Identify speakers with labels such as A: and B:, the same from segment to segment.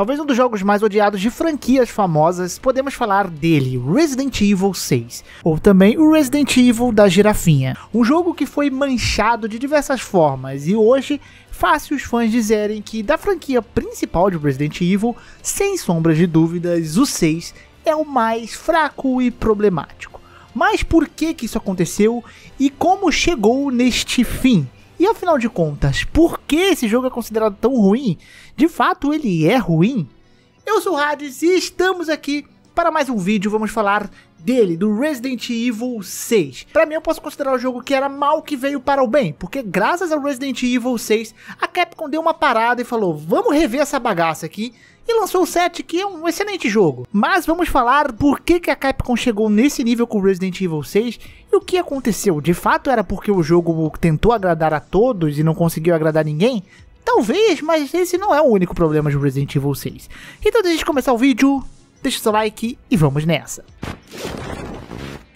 A: talvez um dos jogos mais odiados de franquias famosas, podemos falar dele, Resident Evil 6, ou também o Resident Evil da girafinha. Um jogo que foi manchado de diversas formas e hoje fácil os fãs dizerem que da franquia principal de Resident Evil, sem sombras de dúvidas, o 6 é o mais fraco e problemático. Mas por que que isso aconteceu e como chegou neste fim? E afinal de contas, por que esse jogo é considerado tão ruim? De fato, ele é ruim? Eu sou o Hades e estamos aqui para mais um vídeo, vamos falar dele, do Resident Evil 6. Para mim, eu posso considerar o jogo que era mal que veio para o bem, porque graças ao Resident Evil 6, a Capcom deu uma parada e falou, vamos rever essa bagaça aqui, e lançou o 7, que é um excelente jogo. Mas vamos falar por que, que a Capcom chegou nesse nível com Resident Evil 6 e o que aconteceu. De fato, era porque o jogo tentou agradar a todos e não conseguiu agradar ninguém? Talvez, mas esse não é o único problema de Resident Evil 6. Então, antes de começar o vídeo, deixa o seu like e vamos nessa.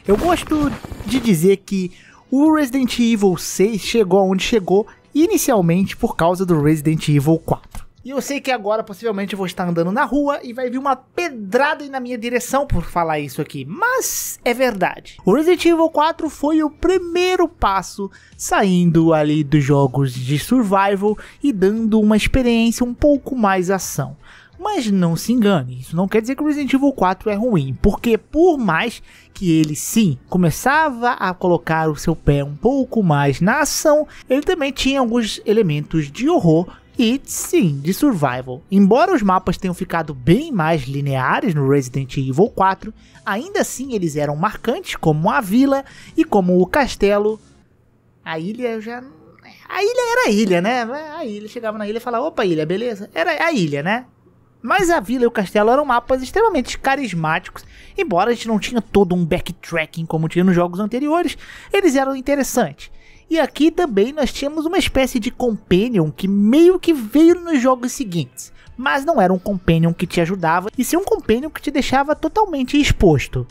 A: Eu gosto de dizer que o Resident Evil 6 chegou aonde chegou inicialmente por causa do Resident Evil 4. E eu sei que agora possivelmente eu vou estar andando na rua e vai vir uma pedrada na minha direção por falar isso aqui, mas é verdade. O Resident Evil 4 foi o primeiro passo saindo ali dos jogos de survival e dando uma experiência um pouco mais ação. Mas não se engane, isso não quer dizer que o Resident Evil 4 é ruim, porque por mais que ele sim começava a colocar o seu pé um pouco mais na ação, ele também tinha alguns elementos de horror e sim, de survival. Embora os mapas tenham ficado bem mais lineares no Resident Evil 4, ainda assim eles eram marcantes como a vila e como o castelo. A ilha já a ilha era a ilha, né? A ilha chegava na ilha e falava, opa, ilha, beleza? Era a ilha, né? Mas a vila e o castelo eram mapas extremamente carismáticos, embora a gente não tinha todo um backtracking como tinha nos jogos anteriores, eles eram interessantes. E aqui também nós tínhamos uma espécie de companion que meio que veio nos jogos seguintes, mas não era um companion que te ajudava, e sim um companion que te deixava totalmente exposto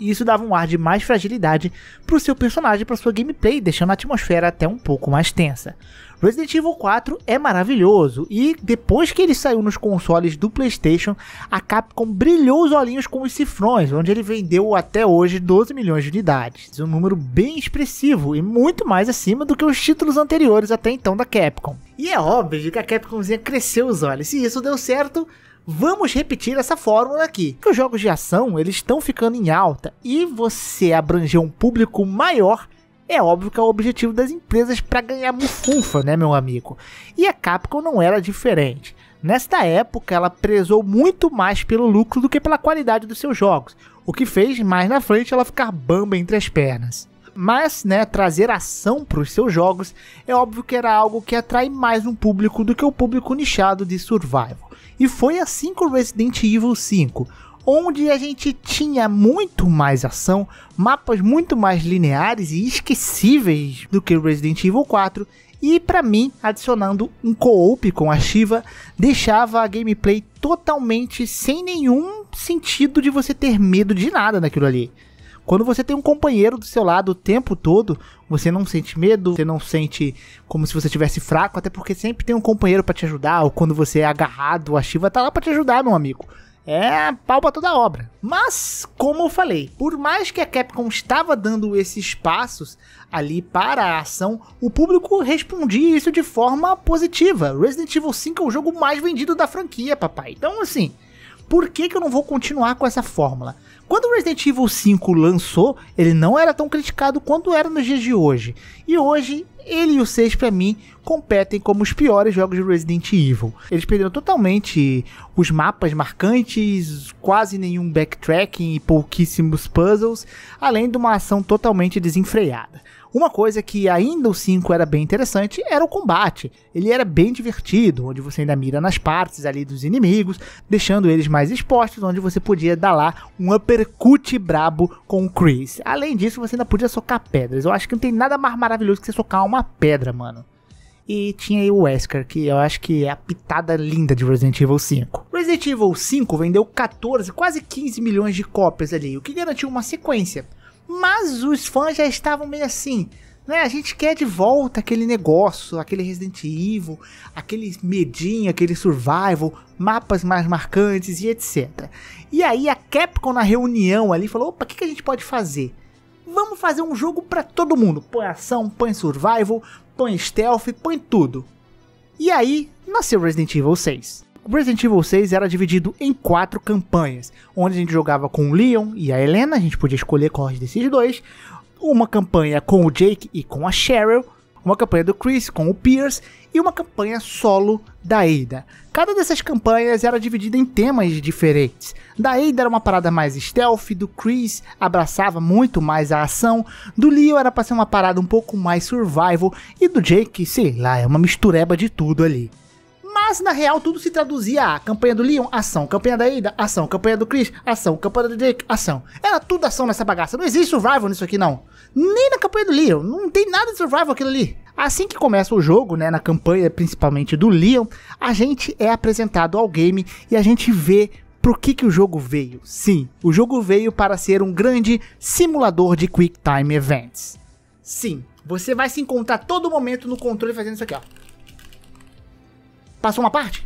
A: e isso dava um ar de mais fragilidade para o seu personagem e para sua gameplay, deixando a atmosfera até um pouco mais tensa. Resident Evil 4 é maravilhoso e depois que ele saiu nos consoles do PlayStation, a Capcom brilhou os olhinhos com os cifrões, onde ele vendeu até hoje 12 milhões de unidades, é um número bem expressivo e muito mais acima do que os títulos anteriores até então da Capcom. E é óbvio que a Capcomzinha cresceu os olhos. Se isso deu certo, vamos repetir essa fórmula aqui. Que os jogos de ação, eles estão ficando em alta e você abranger um público maior é óbvio que é o objetivo das empresas para ganhar mufunfa, né, meu amigo? E a Capcom não era diferente. Nesta época, ela prezou muito mais pelo lucro do que pela qualidade dos seus jogos, o que fez mais na frente ela ficar bamba entre as pernas. Mas, né, trazer ação para os seus jogos é óbvio que era algo que atrai mais um público do que o público nichado de survival. E foi assim com Resident Evil 5, onde a gente tinha muito mais ação, mapas muito mais lineares e esquecíveis do que Resident Evil 4, e para mim, adicionando um co-op com a Shiva, deixava a gameplay totalmente sem nenhum sentido de você ter medo de nada naquilo ali. Quando você tem um companheiro do seu lado o tempo todo, você não sente medo, você não sente como se você tivesse fraco, até porque sempre tem um companheiro para te ajudar, ou quando você é agarrado, a Shiva tá lá para te ajudar, meu amigo. É pau pra toda obra. Mas, como eu falei, por mais que a Capcom estava dando esses passos ali para a ação, o público respondia isso de forma positiva. Resident Evil 5 é o jogo mais vendido da franquia, papai. Então, assim, por que, que eu não vou continuar com essa fórmula? Quando o Resident Evil 5 lançou, ele não era tão criticado quanto era nos dias de hoje. E hoje, ele e o 6, para mim, competem como os piores jogos de Resident Evil. Eles perderam totalmente os mapas marcantes, quase nenhum backtracking e pouquíssimos puzzles, além de uma ação totalmente desenfreada. Uma coisa que ainda o 5 era bem interessante era o combate. Ele era bem divertido, onde você ainda mira nas partes ali dos inimigos, deixando eles mais expostos, onde você podia dar lá um uppercut brabo com o Chris. Além disso, você ainda podia socar pedras. Eu acho que não tem nada mais maravilhoso que você socar uma pedra, mano e tinha aí o Wesker, que eu acho que é a pitada linda de Resident Evil 5. Resident Evil 5 vendeu 14, quase 15 milhões de cópias ali, o que garantiu uma sequência. Mas os fãs já estavam meio assim, né? A gente quer de volta aquele negócio, aquele Resident Evil, aquele medinho, aquele survival, mapas mais marcantes e etc. E aí a Capcom na reunião ali falou: opa, o que, que a gente pode fazer? Vamos fazer um jogo para todo mundo. Põe ação, põe survival, põe stealth, põe tudo. E aí nasceu Resident Evil 6. O Resident Evil 6 era dividido em quatro campanhas, onde a gente jogava com o Leon e a Helena, a gente podia escolher qual desses dois, uma campanha com o Jake e com a Cheryl, uma campanha do Chris com o Pierce e uma campanha solo da Ada. Cada dessas campanhas era dividida em temas diferentes. Da Ada era uma parada mais stealth, do Chris abraçava muito mais a ação, do Leo era para ser uma parada um pouco mais survival e do Jake, sei lá, é uma mistureba de tudo ali. Mas na real tudo se traduzia a campanha do Leon, ação, campanha da Ada, ação, campanha do Chris, ação, campanha do Jake, ação. Era tudo ação nessa bagaça, não existe survival nisso aqui não. Nem na campanha do Leon, não tem nada de survival aquilo ali. Assim que começa o jogo, né, na campanha principalmente do Leon, a gente é apresentado ao game e a gente vê pro que, que o jogo veio. Sim, o jogo veio para ser um grande simulador de Quick Time Events. Sim, você vai se encontrar todo momento no controle fazendo isso aqui, ó. Passou uma parte?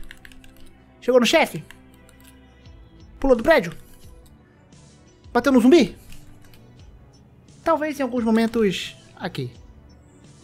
A: Chegou no chefe? Pulou do prédio? Bateu no zumbi? Talvez em alguns momentos aqui.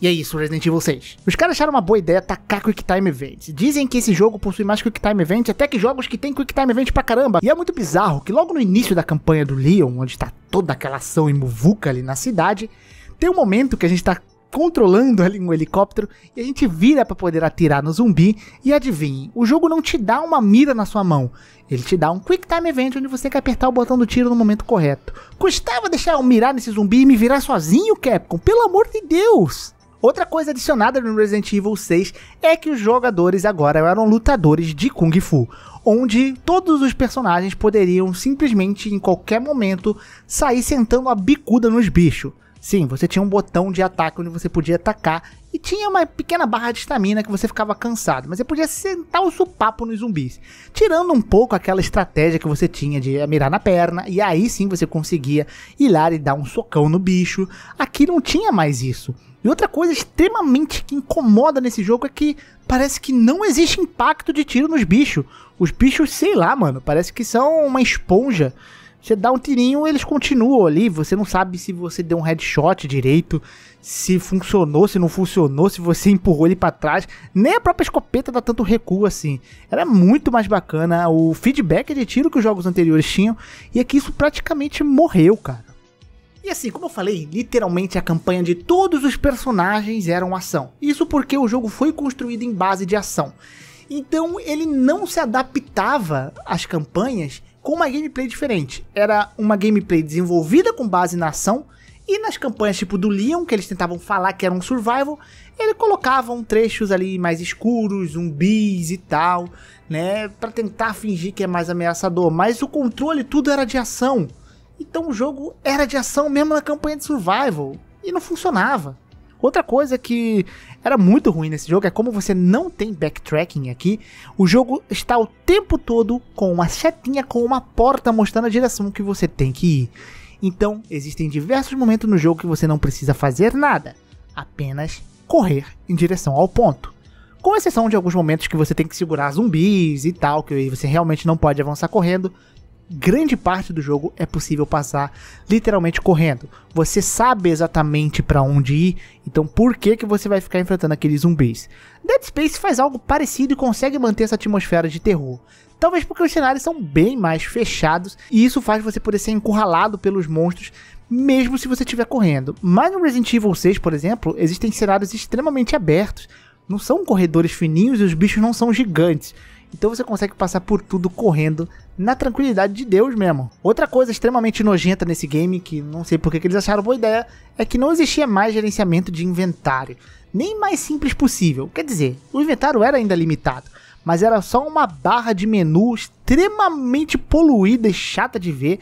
A: E é isso, Resident Evil 6. Os caras acharam uma boa ideia tacar Quick Time Events. Dizem que esse jogo possui mais Quick Time Events, até que jogos que tem Quick Time Events pra caramba. E é muito bizarro que logo no início da campanha do Leon, onde tá toda aquela ação em muvuca ali na cidade, tem um momento que a gente tá controlando um helicóptero e a gente vira para poder atirar no zumbi. E adivinhe, o jogo não te dá uma mira na sua mão, ele te dá um Quick Time Event onde você tem que apertar o botão do tiro no momento correto. Custava deixar eu mirar nesse zumbi e me virar sozinho, Capcom? Pelo amor de Deus! Outra coisa adicionada no Resident Evil 6 é que os jogadores agora eram lutadores de Kung Fu, onde todos os personagens poderiam simplesmente em qualquer momento sair sentando a bicuda nos bichos. Sim, você tinha um botão de ataque onde você podia atacar e tinha uma pequena barra de estamina que você ficava cansado, mas você podia sentar o supapo nos zumbis, tirando um pouco aquela estratégia que você tinha de mirar na perna, e aí sim você conseguia ir lá e dar um socão no bicho. Aqui não tinha mais isso. E outra coisa extremamente que incomoda nesse jogo é que parece que não existe impacto de tiro nos bichos. Os bichos, sei lá, mano, parece que são uma esponja você dá um tirinho, eles continuam ali. Você não sabe se você deu um headshot direito, se funcionou, se não funcionou, se você empurrou ele para trás. Nem a própria escopeta dá tanto recuo assim. Ela é muito mais bacana. O feedback de tiro que os jogos anteriores tinham. E aqui é isso praticamente morreu, cara. E assim, como eu falei, literalmente a campanha de todos os personagens era uma ação. Isso porque o jogo foi construído em base de ação. Então ele não se adaptava às campanhas com uma gameplay diferente. Era uma gameplay desenvolvida com base na ação, e nas campanhas tipo do Leon, que eles tentavam falar que era um survival, eles colocavam trechos ali mais escuros, zumbis e tal, né, para tentar fingir que é mais ameaçador, mas o controle tudo era de ação. Então o jogo era de ação mesmo na campanha de survival e não funcionava. Outra coisa que era muito ruim nesse jogo é como você não tem backtracking aqui, o jogo está o tempo todo com uma setinha, com uma porta mostrando a direção que você tem que ir. Então, existem diversos momentos no jogo que você não precisa fazer nada, apenas correr em direção ao ponto. Com exceção de alguns momentos que você tem que segurar zumbis e tal, que você realmente não pode avançar correndo, grande parte do jogo é possível passar literalmente correndo. Você sabe exatamente para onde ir, então por que que você vai ficar enfrentando aqueles zumbis? Dead Space faz algo parecido e consegue manter essa atmosfera de terror. Talvez porque os cenários são bem mais fechados e isso faz você poder ser encurralado pelos monstros mesmo se você estiver correndo. Mas no Resident Evil 6, por exemplo, existem cenários extremamente abertos. Não são corredores fininhos e os bichos não são gigantes. Então você consegue passar por tudo correndo na tranquilidade de Deus mesmo. Outra coisa extremamente nojenta nesse game, que não sei porque que eles acharam boa ideia, é que não existia mais gerenciamento de inventário. Nem mais simples possível. Quer dizer, o inventário era ainda limitado, mas era só uma barra de menu extremamente poluída e chata de ver.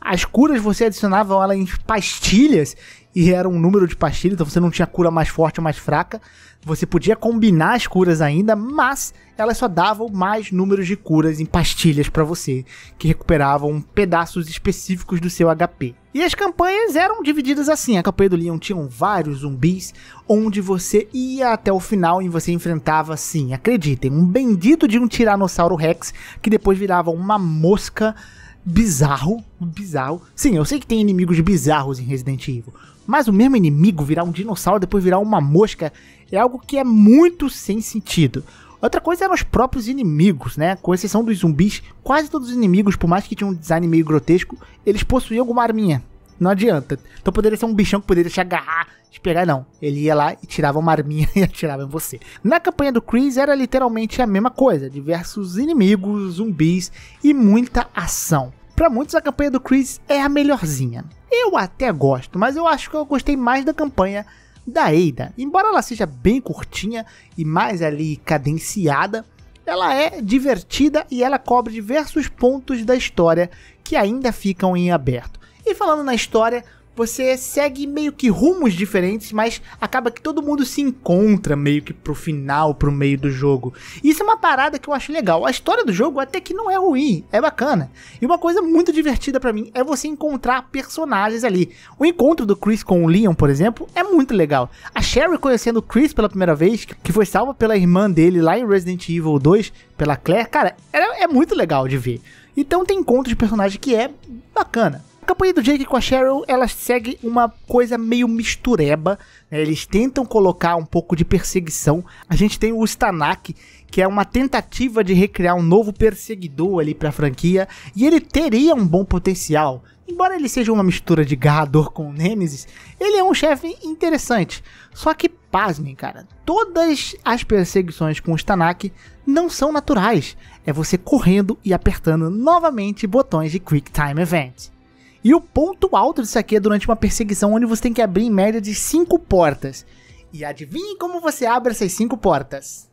A: As curas você adicionava ela em pastilhas e era um número de pastilhas, então você não tinha cura mais forte ou mais fraca. Você podia combinar as curas ainda, mas elas só davam mais números de curas em pastilhas para você, que recuperavam pedaços específicos do seu HP. E as campanhas eram divididas assim. A campanha do Leon tinha vários zumbis, onde você ia até o final e você enfrentava, sim, acreditem, um bendito de um Tiranossauro Rex, que depois virava uma mosca bizarro, bizarro. Sim, eu sei que tem inimigos bizarros em Resident Evil, mas o mesmo inimigo virar um dinossauro, depois virar uma mosca é algo que é muito sem sentido. Outra coisa eram os próprios inimigos, né? Com exceção dos zumbis, quase todos os inimigos, por mais que tinham um design meio grotesco, eles possuíam alguma arminha. Não adianta. Então poderia ser um bichão que poderia te agarrar, te pegar, não. Ele ia lá e tirava uma arminha e atirava em você. Na campanha do Chris era literalmente a mesma coisa: diversos inimigos, zumbis e muita ação. Para muitos, a campanha do Chris é a melhorzinha. Eu até gosto, mas eu acho que eu gostei mais da campanha da Eida. Embora ela seja bem curtinha e mais ali cadenciada, ela é divertida e ela cobre diversos pontos da história que ainda ficam em aberto. E falando na história, você segue meio que rumos diferentes, mas acaba que todo mundo se encontra meio que pro final, pro meio do jogo. isso é uma parada que eu acho legal. A história do jogo até que não é ruim, é bacana. E uma coisa muito divertida para mim é você encontrar personagens ali. O encontro do Chris com o Leon, por exemplo, é muito legal. A Sherry conhecendo o Chris pela primeira vez, que foi salva pela irmã dele lá em Resident Evil 2, pela Claire, cara, é, é muito legal de ver. Então tem encontro de personagem que é bacana campanha do Jake com a Cheryl, ela segue uma coisa meio mistureba. Né? Eles tentam colocar um pouco de perseguição. A gente tem o Stanak, que é uma tentativa de recriar um novo perseguidor ali para a franquia, e ele teria um bom potencial. Embora ele seja uma mistura de Garrador com Nemesis, ele é um chefe interessante. Só que, pasmem, cara, todas as perseguições com o Stanak não são naturais. É você correndo e apertando novamente botões de Quick Time Event. E o ponto alto disso aqui é durante uma perseguição onde você tem que abrir em média de 5 portas. E adivinhe como você abre essas 5 portas.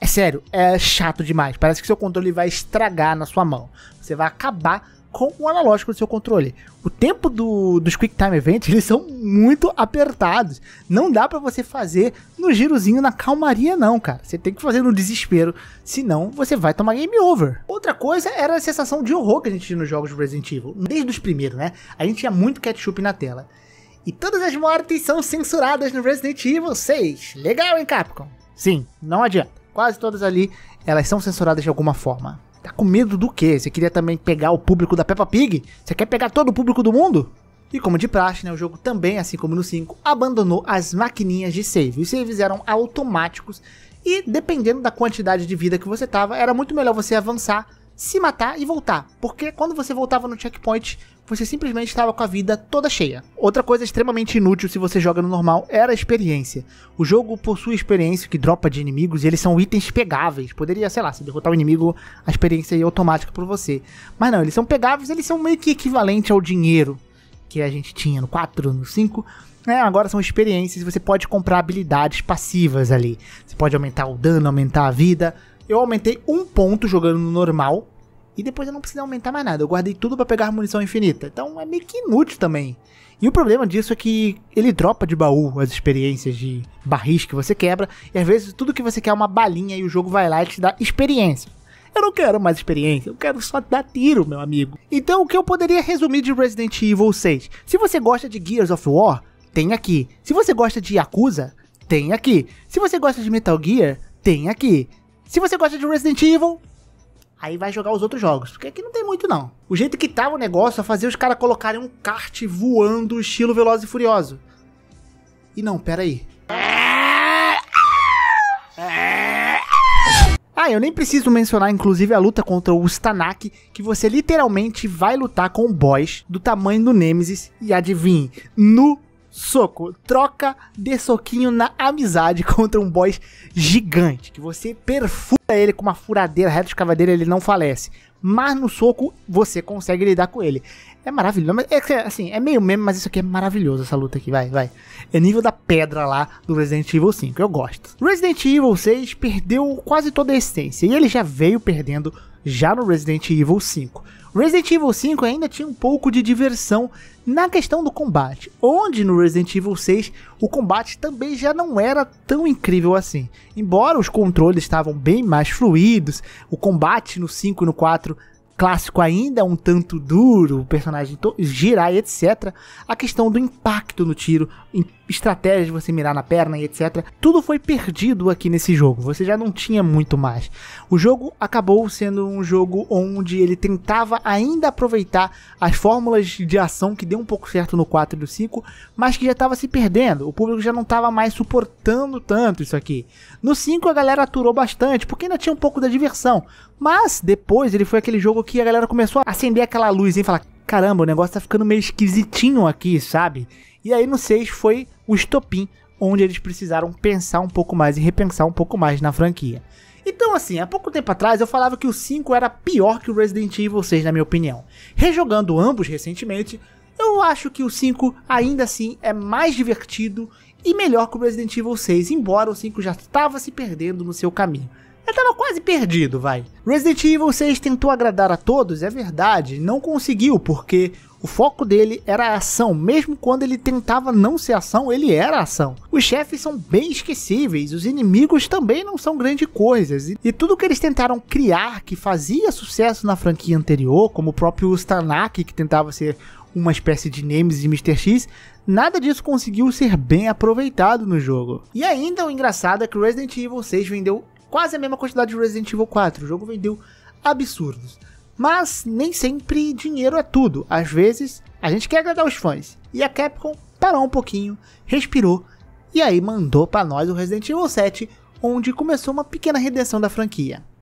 A: É sério, é chato demais. Parece que seu controle vai estragar na sua mão. Você vai acabar com o analógico do seu controle. O tempo do, dos Quick Time Events, eles são muito apertados. Não dá para você fazer no girozinho, na calmaria não, cara. Você tem que fazer no desespero, senão você vai tomar game over. Outra coisa era a sensação de horror que a gente tinha nos jogos do Resident Evil. Desde os primeiros, né? A gente tinha muito ketchup na tela. E todas as mortes são censuradas no Resident Evil 6. Legal, hein, Capcom? Sim, não adianta. Quase todas ali, elas são censuradas de alguma forma. Tá com medo do quê? Você queria também pegar o público da Peppa Pig? Você quer pegar todo o público do mundo? E como de praxe, né, o jogo também, assim como no 5, abandonou as maquininhas de save. Os saves eram automáticos e dependendo da quantidade de vida que você tava, era muito melhor você avançar, se matar e voltar. Porque quando você voltava no checkpoint, você simplesmente estava com a vida toda cheia. Outra coisa extremamente inútil se você joga no normal era a experiência. O jogo possui experiência que dropa de inimigos e eles são itens pegáveis. Poderia, sei lá, se derrotar o um inimigo, a experiência é automática por você. Mas não, eles são pegáveis, eles são meio que equivalente ao dinheiro que a gente tinha no 4, no 5. É, agora são experiências, você pode comprar habilidades passivas ali. Você pode aumentar o dano, aumentar a vida. Eu aumentei um ponto jogando no normal, e depois eu não precisei aumentar mais nada. Eu guardei tudo para pegar munição infinita. Então é meio que inútil também. E o problema disso é que ele dropa de baú as experiências de barris que você quebra. E às vezes tudo que você quer é uma balinha e o jogo vai lá e te dá experiência. Eu não quero mais experiência, eu quero só dar tiro, meu amigo. Então, o que eu poderia resumir de Resident Evil 6? Se você gosta de Gears of War, tem aqui. Se você gosta de Yakuza, tem aqui. Se você gosta de Metal Gear, tem aqui. Se você gosta de Resident Evil, Aí vai jogar os outros jogos, porque aqui não tem muito não. O jeito que tava tá o negócio é fazer os caras colocarem um kart voando estilo Veloz e Furioso. E não, pera aí. Ah, eu nem preciso mencionar inclusive a luta contra o Stanak, que você literalmente vai lutar com um boss do tamanho do Nemesis e adivinhe, no soco. Troca de soquinho na amizade contra um boss gigante. Que você perfura ele com uma furadeira, reto de cavadeira, ele não falece. Mas no soco você consegue lidar com ele. É maravilhoso. Mas é, assim, é meio meme, mas isso aqui é maravilhoso, essa luta aqui, vai, vai. É nível da pedra lá do Resident Evil 5, eu gosto. Resident Evil 6 perdeu quase toda a essência, e ele já veio perdendo já no Resident Evil 5. Resident Evil 5 ainda tinha um pouco de diversão na questão do combate, onde no Resident Evil 6 o combate também já não era tão incrível assim. Embora os controles estavam bem mais fluidos, o combate no 5 e no 4 clássico ainda um tanto duro, o personagem girar e etc., a questão do impacto no tiro, estratégias de você mirar na perna e etc. Tudo foi perdido aqui nesse jogo. Você já não tinha muito mais. O jogo acabou sendo um jogo onde ele tentava ainda aproveitar as fórmulas de ação que deu um pouco certo no 4 e no 5, mas que já estava se perdendo. O público já não estava mais suportando tanto isso aqui. No 5 a galera aturou bastante, porque ainda tinha um pouco da diversão. Mas depois ele foi aquele jogo que a galera começou a acender aquela luz e falar: caramba, o negócio tá ficando meio esquisitinho aqui, sabe? E aí no 6 foi o estopim, onde eles precisaram pensar um pouco mais e repensar um pouco mais na franquia. Então, assim, há pouco tempo atrás eu falava que o 5 era pior que o Resident Evil 6, na minha opinião. Rejogando ambos recentemente, eu acho que o 5 ainda assim é mais divertido e melhor que o Resident Evil 6, embora o 5 já estava se perdendo no seu caminho. Eu tava quase perdido, vai. Resident Evil 6 tentou agradar a todos, é verdade, não conseguiu, porque o foco dele era a ação, mesmo quando ele tentava não ser ação, ele era ação. Os chefes são bem esquecíveis, os inimigos também não são grandes coisas, e, e tudo que eles tentaram criar que fazia sucesso na franquia anterior, como o próprio Stanak, que tentava ser uma espécie de Nemesis de Mr. X, nada disso conseguiu ser bem aproveitado no jogo. E ainda o engraçado é que Resident Evil 6 vendeu quase a mesma quantidade de Resident Evil 4. O jogo vendeu absurdos. Mas nem sempre dinheiro é tudo. Às vezes a gente quer agradar os fãs. E a Capcom parou um pouquinho, respirou e aí mandou para nós o Resident Evil 7, onde começou uma pequena redenção da franquia.